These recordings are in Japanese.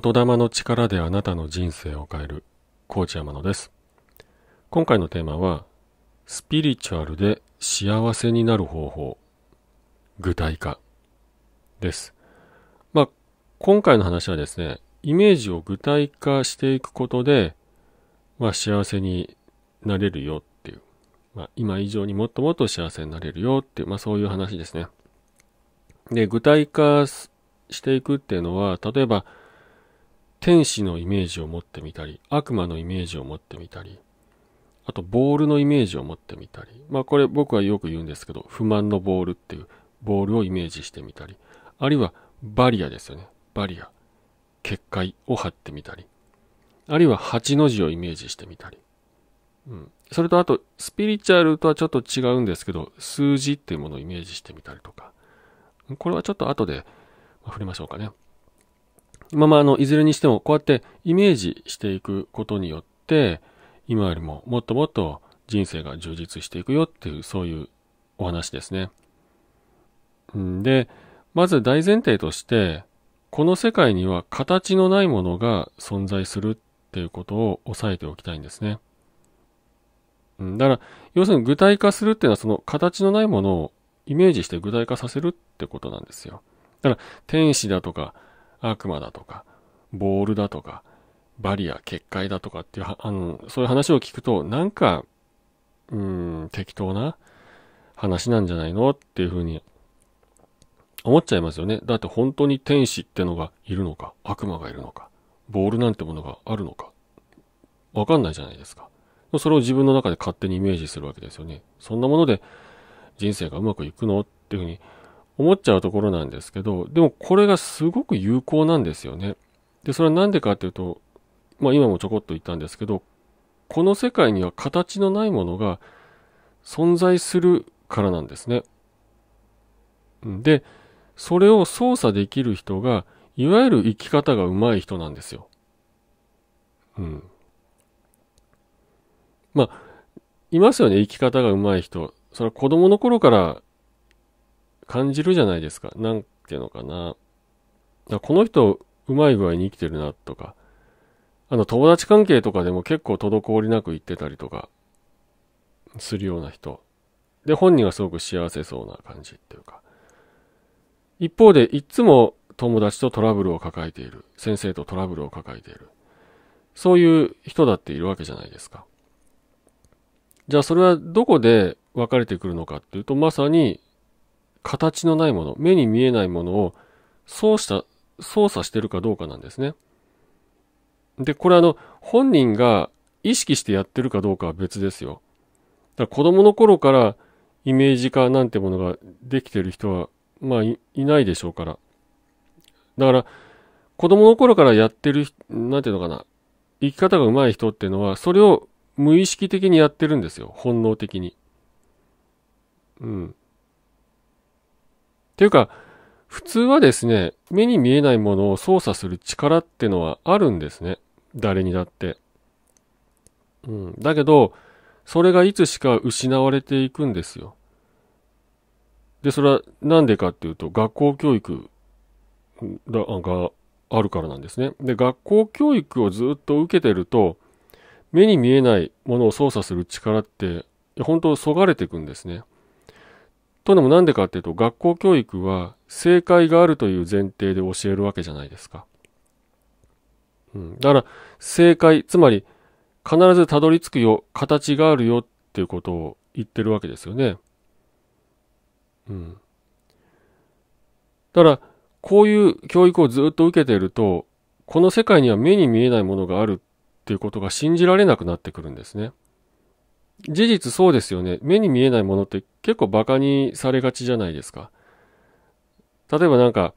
言霊の力であなたの人生を変える、コーチ山野です。今回のテーマは、スピリチュアルで幸せになる方法、具体化です。まあ、今回の話はですね、イメージを具体化していくことで、まあ、幸せになれるよっていう、まあ、今以上にもっともっと幸せになれるよっていう、まあ、そういう話ですね。で、具体化していくっていうのは、例えば、天使のイメージを持ってみたり、悪魔のイメージを持ってみたり、あとボールのイメージを持ってみたり、まあこれ僕はよく言うんですけど、不満のボールっていうボールをイメージしてみたり、あるいはバリアですよね。バリア。結界を張ってみたり、あるいは8の字をイメージしてみたり。うん。それとあと、スピリチュアルとはちょっと違うんですけど、数字っていうものをイメージしてみたりとか。これはちょっと後で触れましょうかね。まあまあ、あの、いずれにしても、こうやってイメージしていくことによって、今よりももっともっと人生が充実していくよっていう、そういうお話ですね。んで、まず大前提として、この世界には形のないものが存在するっていうことを押さえておきたいんですね。だから、要するに具体化するっていうのはその形のないものをイメージして具体化させるってことなんですよ。だから、天使だとか、悪魔だとか、ボールだとか、バリア、結界だとかっていう、あの、そういう話を聞くと、なんか、うん、適当な話なんじゃないのっていうふうに思っちゃいますよね。だって本当に天使ってのがいるのか、悪魔がいるのか、ボールなんてものがあるのか、わかんないじゃないですか。それを自分の中で勝手にイメージするわけですよね。そんなもので人生がうまくいくのっていうふうに思っちゃうところなんですけど、でもこれがすごく有効なんですよね。で、それはなんでかっていうと、まあ今もちょこっと言ったんですけど、この世界には形のないものが存在するからなんですね。で、それを操作できる人が、いわゆる生き方が上手い人なんですよ。うん。まあ、いますよね、生き方が上手い人。それは子供の頃から感じるじゃないですか。なんていうのかな。だこの人、うまい具合に生きてるなとか、あの、友達関係とかでも結構滞りなく行ってたりとか、するような人。で、本人がすごく幸せそうな感じっていうか。一方で、いつも友達とトラブルを抱えている。先生とトラブルを抱えている。そういう人だっているわけじゃないですか。じゃあそれはどこで分かれてくるのかっていうと、まさに形のないもの、目に見えないものを操作、操作してるかどうかなんですね。で、これあの、本人が意識してやってるかどうかは別ですよ。だから子供の頃からイメージ化なんてものができてる人は、まあい、いないでしょうから。だから、子供の頃からやってる、なんていうのかな、生き方が上手い人っていうのは、それを無意識的にやってるんですよ。本能的に。うん。ていうか、普通はですね、目に見えないものを操作する力ってのはあるんですね。誰にだって。うん。だけど、それがいつしか失われていくんですよ。で、それはなんでかっていうと、学校教育があるからなんですね。で、学校教育をずっと受けてると、目に見えないものを操作する力って、本当、そがれていくんですね。というのもなんでかっていうと、学校教育は正解があるという前提で教えるわけじゃないですか。うん。だから、正解、つまり、必ずたどり着くよ、形があるよっていうことを言ってるわけですよね。うん。だから、こういう教育をずっと受けていると、この世界には目に見えないものがあるっていうことが信じられなくなってくるんですね。事実そうですよね。目に見えないものって結構馬鹿にされがちじゃないですか。例えばなんか、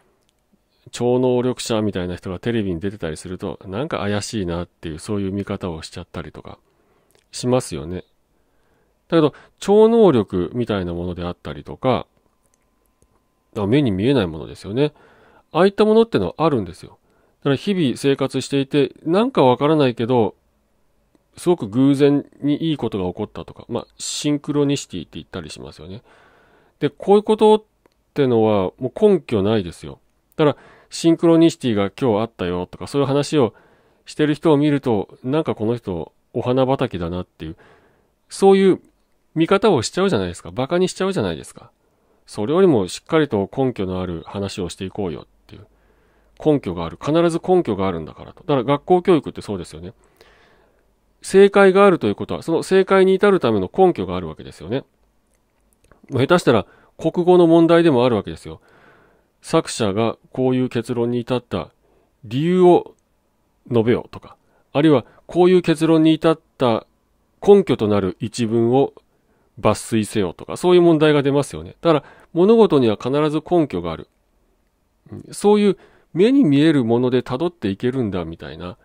超能力者みたいな人がテレビに出てたりすると、なんか怪しいなっていう、そういう見方をしちゃったりとか、しますよね。だけど、超能力みたいなものであったりとか、目に見えないものですよね。ああいったものってのはあるんですよ。だから日々生活していて、なんかわからないけど、すごく偶然にいいことが起こったとか、まあ、シンクロニシティって言ったりしますよね。で、こういうことってのは、もう根拠ないですよ。だから、シンクロニシティが今日あったよとか、そういう話をしてる人を見ると、なんかこの人、お花畑だなっていう、そういう見方をしちゃうじゃないですか。馬鹿にしちゃうじゃないですか。それよりもしっかりと根拠のある話をしていこうよっていう。根拠がある。必ず根拠があるんだからと。だから学校教育ってそうですよね。正解があるということは、その正解に至るための根拠があるわけですよね。下手したら国語の問題でもあるわけですよ。作者がこういう結論に至った理由を述べようとか、あるいはこういう結論に至った根拠となる一文を抜粋せよとか、そういう問題が出ますよね。だから物事には必ず根拠がある。そういう目に見えるもので辿っていけるんだみたいな、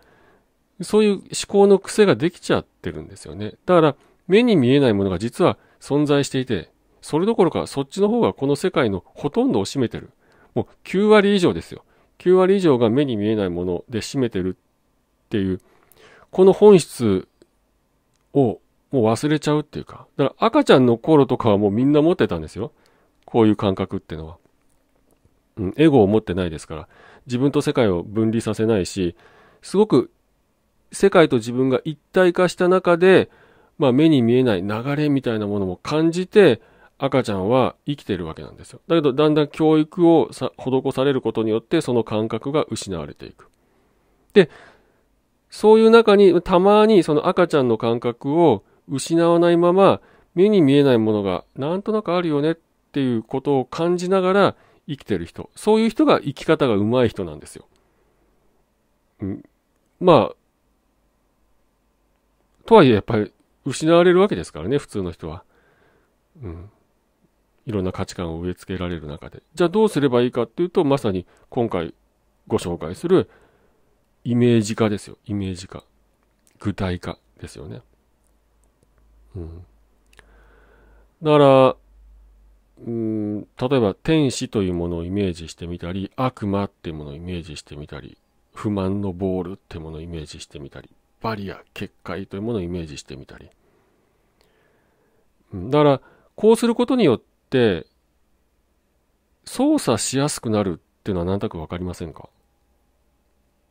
そういう思考の癖ができちゃってるんですよね。だから、目に見えないものが実は存在していて、それどころかそっちの方がこの世界のほとんどを占めてる。もう9割以上ですよ。9割以上が目に見えないもので占めてるっていう、この本質をもう忘れちゃうっていうか。だから赤ちゃんの頃とかはもうみんな持ってたんですよ。こういう感覚ってのは。うん、エゴを持ってないですから。自分と世界を分離させないし、すごく世界と自分が一体化した中で、まあ、目に見えない流れみたいなものも感じて、赤ちゃんは生きてるわけなんですよ。だけど、だんだん教育を施されることによって、その感覚が失われていく。で、そういう中に、たまにその赤ちゃんの感覚を失わないまま、目に見えないものがなんとなくあるよねっていうことを感じながら生きてる人。そういう人が生き方が上手い人なんですよ。うん、まあ、とはいえやっぱり失われるわけですからね、普通の人は。うん。いろんな価値観を植え付けられる中で。じゃあどうすればいいかっていうと、まさに今回ご紹介するイメージ化ですよ。イメージ化。具体化ですよね。うん。だから、うん、例えば天使というものをイメージしてみたり、悪魔っていうものをイメージしてみたり、不満のボールってものをイメージしてみたりバリア、結界というものをイメージしてみたり。だから、こうすることによって、操作しやすくなるっていうのは何となくわかりませんか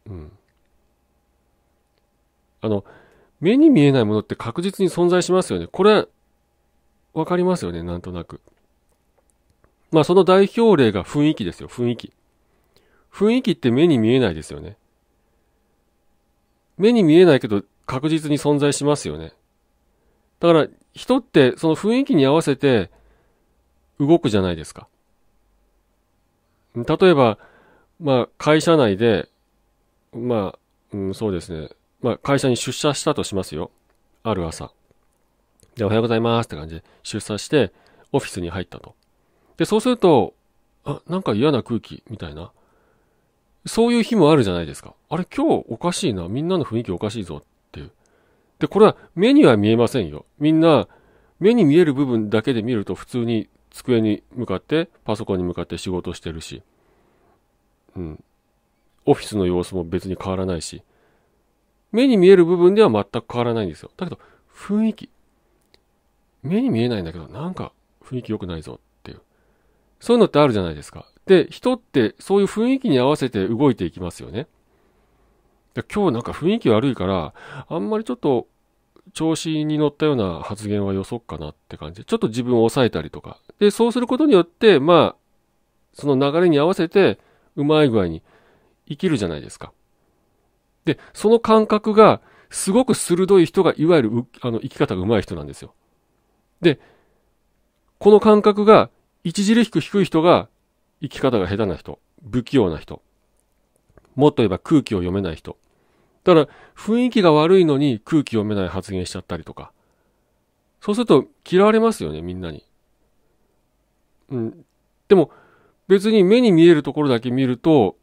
うん。あの、目に見えないものって確実に存在しますよね。これ、わかりますよね、なんとなく。まあその代表例が雰囲気ですよ、雰囲気。雰囲気って目に見えないですよね。目に見えないけど確実に存在しますよね。だから人ってその雰囲気に合わせて動くじゃないですか。例えば、まあ会社内で、まあ、うん、そうですね。まあ会社に出社したとしますよ。ある朝。で、おはようございますって感じで出社してオフィスに入ったと。で、そうすると、あ、なんか嫌な空気みたいな。そういう日もあるじゃないですか。あれ、今日おかしいな。みんなの雰囲気おかしいぞっていう。で、これは目には見えませんよ。みんな、目に見える部分だけで見ると普通に机に向かって、パソコンに向かって仕事してるし。うん。オフィスの様子も別に変わらないし。目に見える部分では全く変わらないんですよ。だけど、雰囲気。目に見えないんだけど、なんか雰囲気良くないぞっていう。そういうのってあるじゃないですか。で、人ってそういう雰囲気に合わせて動いていきますよね。今日なんか雰囲気悪いから、あんまりちょっと調子に乗ったような発言はよそっかなって感じで、ちょっと自分を抑えたりとか。で、そうすることによって、まあ、その流れに合わせて、うまい具合に生きるじゃないですか。で、その感覚が、すごく鋭い人が、いわゆる、あの、生き方がうまい人なんですよ。で、この感覚が、著しく低い人が、生き方が下手な人、不器用な人、もっと言えば空気を読めない人。だから雰囲気が悪いのに空気読めない発言しちゃったりとか。そうすると嫌われますよね、みんなに。うん。でも別に目に見えるところだけ見ると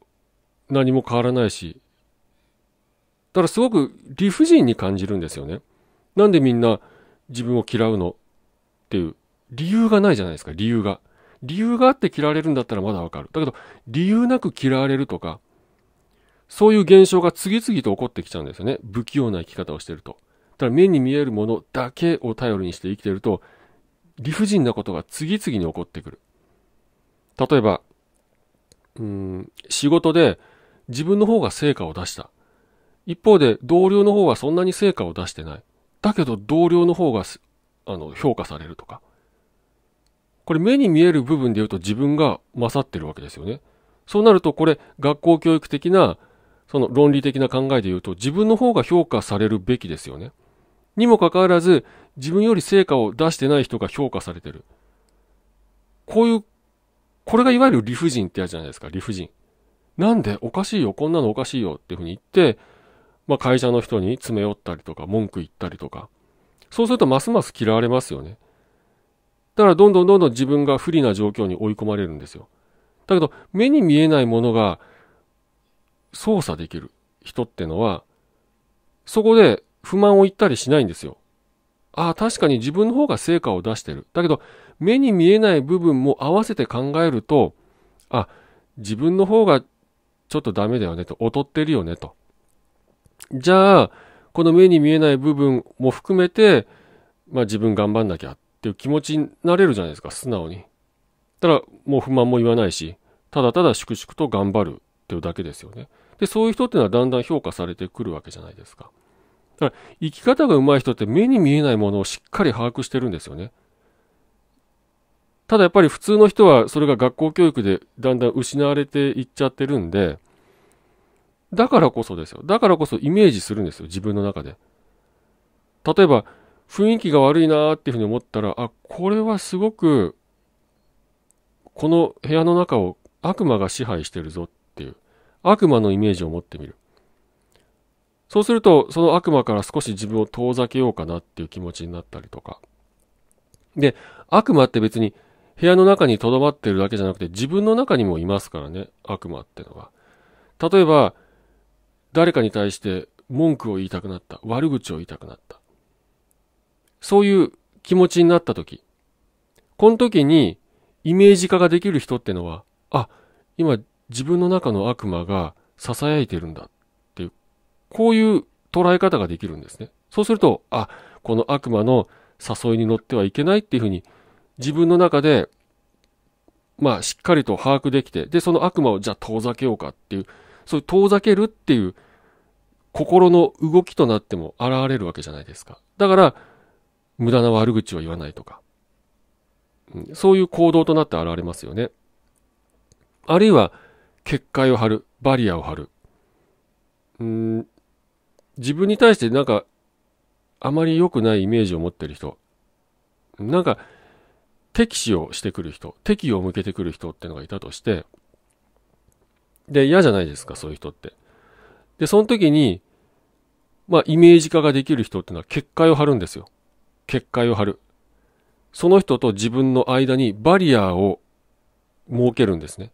何も変わらないし。だからすごく理不尽に感じるんですよね。なんでみんな自分を嫌うのっていう理由がないじゃないですか、理由が。理由があって嫌われるんだったらまだわかる。だけど、理由なく嫌われるとか、そういう現象が次々と起こってきちゃうんですよね。不器用な生き方をしてると。だから目に見えるものだけを頼りにして生きてると、理不尽なことが次々に起こってくる。例えば、うん、仕事で自分の方が成果を出した。一方で同僚の方はそんなに成果を出してない。だけど同僚の方があの評価されるとか。これ目に見える部分で言うと自分が勝ってるわけですよね。そうなるとこれ学校教育的なその論理的な考えで言うと自分の方が評価されるべきですよね。にもかかわらず自分より成果を出してない人が評価されてる。こういう、これがいわゆる理不尽ってやつじゃないですか、理不尽。なんでおかしいよ、こんなのおかしいよっていうふうに言って、まあ会社の人に詰め寄ったりとか文句言ったりとか。そうするとますます嫌われますよね。だからどんどんどんどん自分が不利な状況に追い込まれるんですよ。だけど、目に見えないものが操作できる人ってのは、そこで不満を言ったりしないんですよ。ああ、確かに自分の方が成果を出してる。だけど、目に見えない部分も合わせて考えると、あ、自分の方がちょっとダメだよねと、劣ってるよねと。じゃあ、この目に見えない部分も含めて、まあ自分頑張んなきゃっていう気持ちになれるじゃないですか、素直に。ただ、もう不満も言わないし、ただただ粛々と頑張るっていうだけですよね。で、そういう人っていうのはだんだん評価されてくるわけじゃないですか。だから、生き方が上手い人って目に見えないものをしっかり把握してるんですよね。ただやっぱり普通の人はそれが学校教育でだんだん失われていっちゃってるんで、だからこそですよ。だからこそイメージするんですよ、自分の中で。例えば、雰囲気が悪いなーっていうふうに思ったら、あ、これはすごく、この部屋の中を悪魔が支配してるぞっていう、悪魔のイメージを持ってみる。そうすると、その悪魔から少し自分を遠ざけようかなっていう気持ちになったりとか。で、悪魔って別に部屋の中に留まってるだけじゃなくて自分の中にもいますからね、悪魔ってのは。例えば、誰かに対して文句を言いたくなった。悪口を言いたくなった。そういう気持ちになった時、この時にイメージ化ができる人ってのは、あ、今自分の中の悪魔が囁いてるんだっていう、こういう捉え方ができるんですね。そうすると、あ、この悪魔の誘いに乗ってはいけないっていうふうに、自分の中で、まあ、しっかりと把握できて、で、その悪魔をじゃあ遠ざけようかっていう、そういう遠ざけるっていう心の動きとなっても現れるわけじゃないですか。だから、無駄な悪口を言わないとか、うん、そういう行動となって現れますよね。あるいは、結界を張る、バリアを張る。うん、自分に対してなんか、あまり良くないイメージを持ってる人。なんか、敵視をしてくる人、敵を向けてくる人ってのがいたとして、で、嫌じゃないですか、そういう人って。で、その時に、まあ、イメージ化ができる人ってのは結界を張るんですよ。結界を張る。その人と自分の間にバリアを設けるんですね。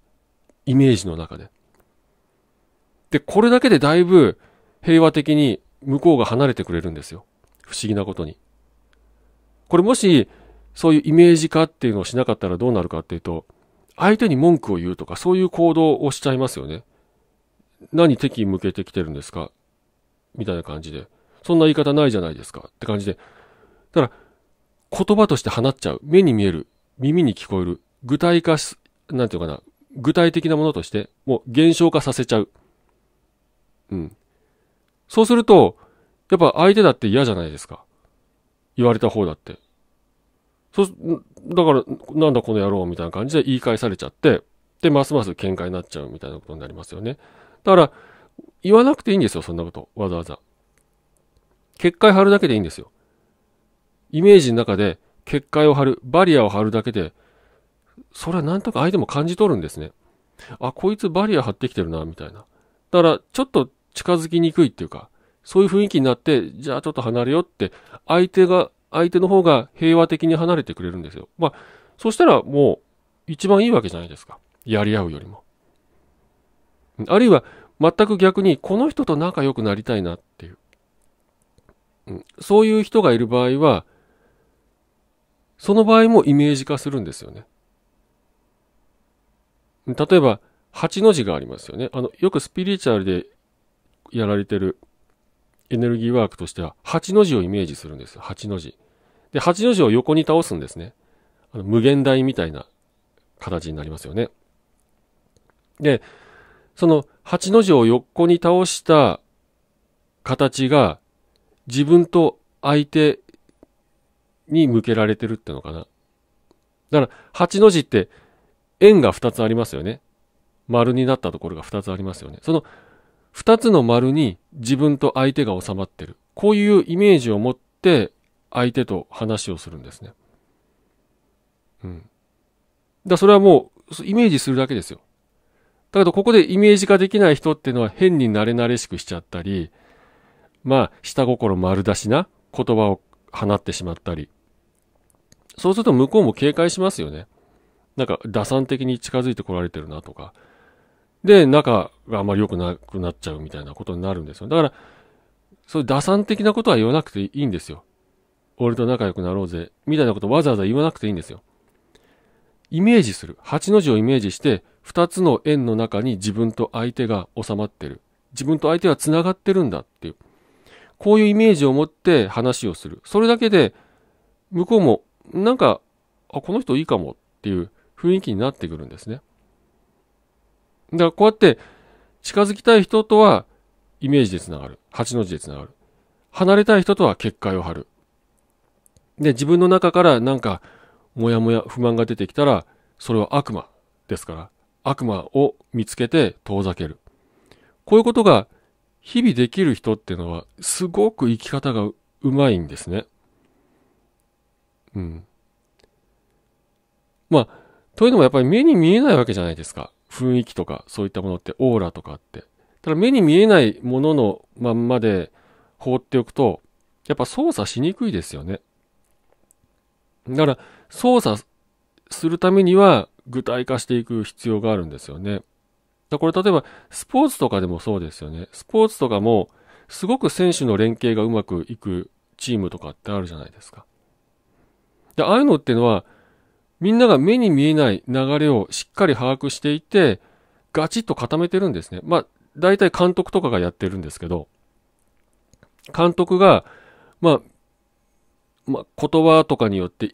イメージの中で。で、これだけでだいぶ平和的に向こうが離れてくれるんですよ。不思議なことに。これもし、そういうイメージ化っていうのをしなかったらどうなるかっていうと、相手に文句を言うとか、そういう行動をしちゃいますよね。何敵向けてきてるんですかみたいな感じで。そんな言い方ないじゃないですかって感じで、だから、言葉として放っちゃう。目に見える。耳に聞こえる。具体化し、なんていうかな。具体的なものとして、もう現象化させちゃう。うん。そうすると、やっぱ相手だって嫌じゃないですか。言われた方だって。そう、だから、なんだこの野郎みたいな感じで言い返されちゃって、で、ますます喧嘩になっちゃうみたいなことになりますよね。だから、言わなくていいんですよ、そんなこと。わざわざ。結界張るだけでいいんですよ。イメージの中で結界を張る、バリアを張るだけで、それはなんとか相手も感じ取るんですね。あ、こいつバリア張ってきてるな、みたいな。だから、ちょっと近づきにくいっていうか、そういう雰囲気になって、じゃあちょっと離れよって、相手が、相手の方が平和的に離れてくれるんですよ。まあ、そしたらもう、一番いいわけじゃないですか。やり合うよりも。あるいは、全く逆に、この人と仲良くなりたいなっていう。そういう人がいる場合は、その場合もイメージ化するんですよね。例えば、8の字がありますよね。あの、よくスピリチュアルでやられてるエネルギーワークとしては、8の字をイメージするんです8の字。で、8の字を横に倒すんですね。あの無限大みたいな形になりますよね。で、その8の字を横に倒した形が自分と相手に向けられてるってのかな。だから、8の字って、円が2つありますよね。丸になったところが2つありますよね。その2つの丸に自分と相手が収まってる。こういうイメージを持って相手と話をするんですね。うん。だそれはもうイメージするだけですよ。だけどここでイメージ化できない人っていうのは変になれなれしくしちゃったり、まあ下心丸出しな言葉を放ってしまったり、そうすると向こうも警戒しますよね。なんか、打算的に近づいてこられてるなとか。で、仲があんまり良くなくなっちゃうみたいなことになるんですよ。だから、そういう打算的なことは言わなくていいんですよ。俺と仲良くなろうぜ。みたいなことわざわざ言わなくていいんですよ。イメージする。8の字をイメージして、2つの円の中に自分と相手が収まってる。自分と相手は繋がってるんだっていう。こういうイメージを持って話をする。それだけで、向こうもなんか、あ、この人いいかもっていう雰囲気になってくるんですね。だからこうやって近づきたい人とはイメージでつながる。8の字でつながる。離れたい人とは結界を張る。で、自分の中からなんか、もやもや不満が出てきたら、それは悪魔ですから、悪魔を見つけて遠ざける。こういうことが日々できる人っていうのは、すごく生き方がうまいんですね。うん。まあ、というのもやっぱり目に見えないわけじゃないですか。雰囲気とか、そういったものって、オーラとかって。ただ目に見えないもののまんまで放っておくと、やっぱ操作しにくいですよね。だから、操作するためには具体化していく必要があるんですよね。だこれ例えばスポーツとかでもそうですよね。スポーツとかもすごく選手の連携がうまくいくチームとかってあるじゃないですか。で、ああいうのっていうのは、みんなが目に見えない流れをしっかり把握していて、ガチッと固めてるんですね。まあ、大体監督とかがやってるんですけど、監督が、まあ、まあ、言葉とかによって、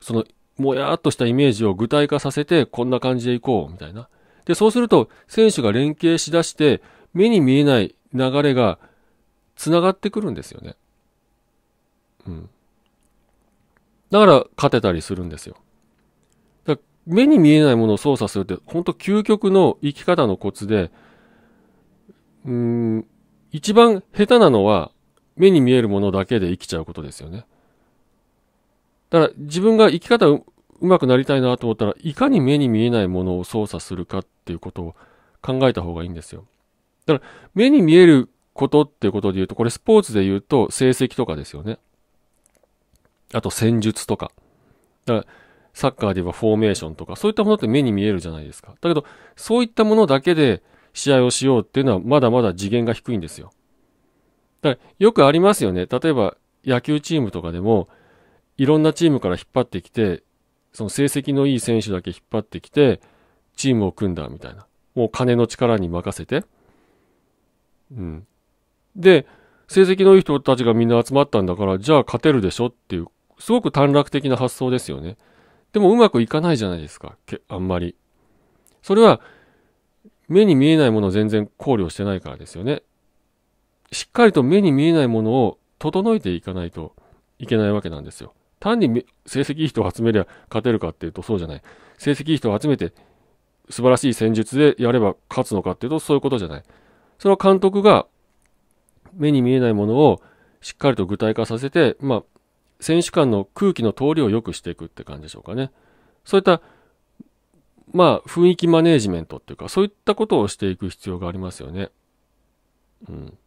その、もやっとしたイメージを具体化させて、こんな感じでいこう、みたいな。で、そうすると、選手が連携しだして、目に見えない流れが、つながってくるんですよね。うん。だから勝てたりするんですよ。だ目に見えないものを操作するって、本当究極の生き方のコツで、うーん、一番下手なのは、目に見えるものだけで生きちゃうことですよね。だから自分が生き方うまくなりたいなと思ったらいかに目に見えないものを操作するかっていうことを考えた方がいいんですよ。だから目に見えることっていうことで言うとこれスポーツで言うと成績とかですよね。あと戦術とか。だからサッカーで言えばフォーメーションとか、そういったものって目に見えるじゃないですか。だけど、そういったものだけで試合をしようっていうのはまだまだ次元が低いんですよ。だからよくありますよね。例えば野球チームとかでも、いろんなチームから引っ張ってきて、その成績のいい選手だけ引っ張ってきて、チームを組んだみたいな。もう金の力に任せて。うん。で、成績のいい人たちがみんな集まったんだから、じゃあ勝てるでしょっていうすごく短絡的な発想ですよね。でもうまくいかないじゃないですか。あんまり。それは、目に見えないものを全然考慮してないからですよね。しっかりと目に見えないものを整えていかないといけないわけなんですよ。単に成績いい人を集めりゃ勝てるかっていうとそうじゃない。成績いい人を集めて素晴らしい戦術でやれば勝つのかっていうとそういうことじゃない。それは監督が目に見えないものをしっかりと具体化させて、まあ、選手間の空気の通りを良くしていくって感じでしょうかね。そういった、まあ、雰囲気マネージメントっていうか、そういったことをしていく必要がありますよね。うん。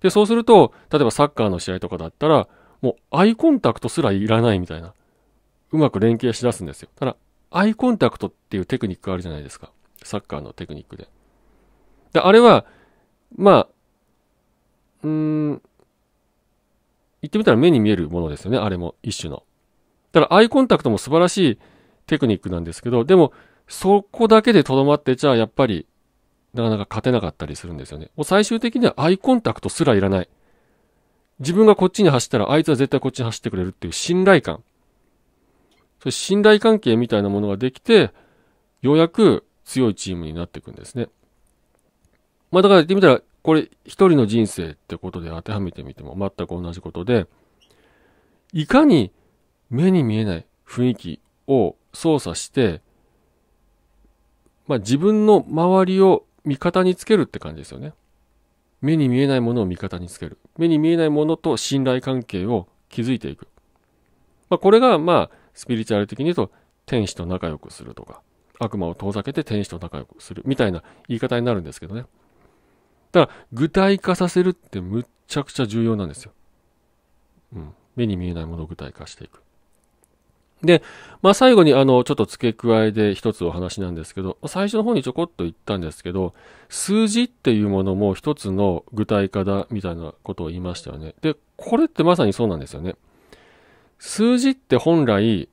で、そうすると、例えばサッカーの試合とかだったら、もうアイコンタクトすらいらないみたいな。うまく連携しだすんですよ。ただ、アイコンタクトっていうテクニックがあるじゃないですか。サッカーのテクニックで。で、あれは、まあ、うん、言ってみたら目に見えるものですよね。あれも一種の。だからアイコンタクトも素晴らしいテクニックなんですけど、でもそこだけでとどまってちゃやっぱりなかなか勝てなかったりするんですよね。もう最終的にはアイコンタクトすらいらない。自分がこっちに走ったらあいつは絶対こっちに走ってくれるっていう信頼感。それ信頼関係みたいなものができて、ようやく強いチームになっていくんですね。まあだから言ってみたらこれ一人の人生ってことで当てはめてみても全く同じことで、いかに目に見えない雰囲気を操作して、まあ、自分の周りを味方につけるって感じですよね。目に見えないものを味方につける。目に見えないものと信頼関係を築いていく。まあ、これが、まあ、スピリチュアル的に言うと、天使と仲良くするとか、悪魔を遠ざけて天使と仲良くするみたいな言い方になるんですけどね。だから具体化させるってむっちゃくちゃ重要なんですよ。うん。目に見えないものを具体化していく。で、まあ最後にあの、ちょっと付け加えで一つお話なんですけど、最初の方にちょこっと言ったんですけど、数字っていうものも一つの具体化だみたいなことを言いましたよね。で、これってまさにそうなんですよね。数字って本来、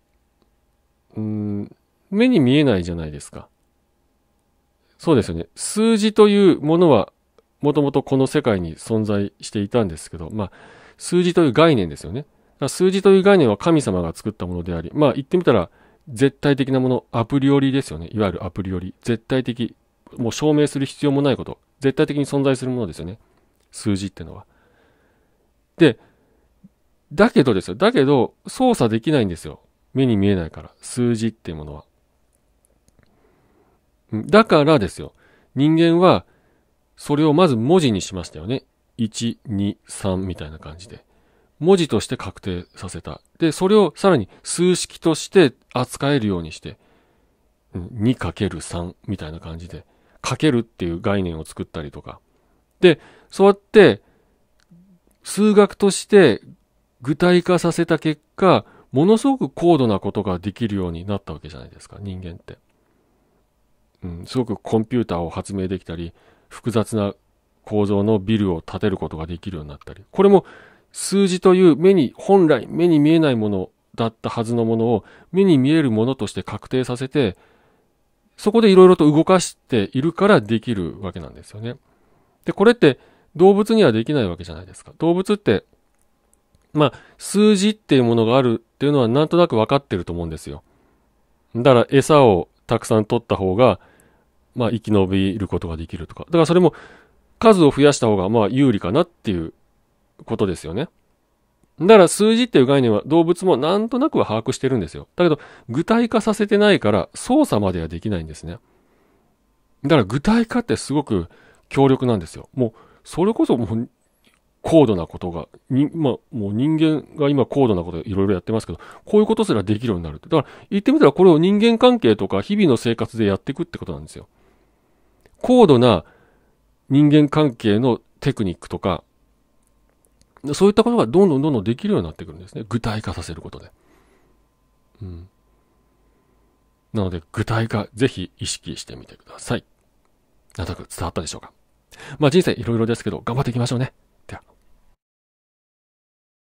うん、目に見えないじゃないですか。そうですよね。数字というものはもともとこの世界に存在していたんですけど、まあ、数字という概念ですよね。数字という概念は神様が作ったものであり、まあ言ってみたら絶対的なもの、アプリオリですよね。いわゆるアプリオリ。絶対的。もう証明する必要もないこと。絶対的に存在するものですよね。数字ってのは。で、だけどですよ。だけど、操作できないんですよ。目に見えないから。数字っていうものは。だからですよ。人間はそれをまず文字にしましたよね。1、2、3みたいな感じで。文字として確定させた。で、それをさらに数式として扱えるようにして、2×3 みたいな感じで、かけるっていう概念を作ったりとか。で、そうやって、数学として具体化させた結果、ものすごく高度なことができるようになったわけじゃないですか、人間って。うん、すごくコンピューターを発明できたり、複雑な構造のビルを建てることができるようになったり、これも数字という目に、本来目に見えないものだったはずのものを目に見えるものとして確定させて、そこでいろいろと動かしているからできるわけなんですよね。で、これって動物にはできないわけじゃないですか。動物って、まあ、数字っていうものがあるっていうのはなんとなく分かってると思うんですよ。だから餌をたくさん取った方がまあ、生き延びることができるとか。だからそれも数を増やした方が、まあ、有利かなっていうことですよね。だから数字っていう概念は動物もなんとなくは把握してるんですよ。だけど、具体化させてないから操作まではできないんですね。だから具体化ってすごく強力なんですよ。もう、それこそもう、高度なことが、に、まあ、もう人間が今高度なこといろいろやってますけど、こういうことすらできるようになる。だから、言ってみたらこれを人間関係とか日々の生活でやっていくってことなんですよ。高度な人間関係のテクニックとか、そういったことがどんどんどんどんできるようになってくるんですね。具体化させることで。うん。なので、具体化、ぜひ意識してみてください。なんとなく伝わったでしょうか。まあ人生いろいろですけど、頑張っていきましょうね。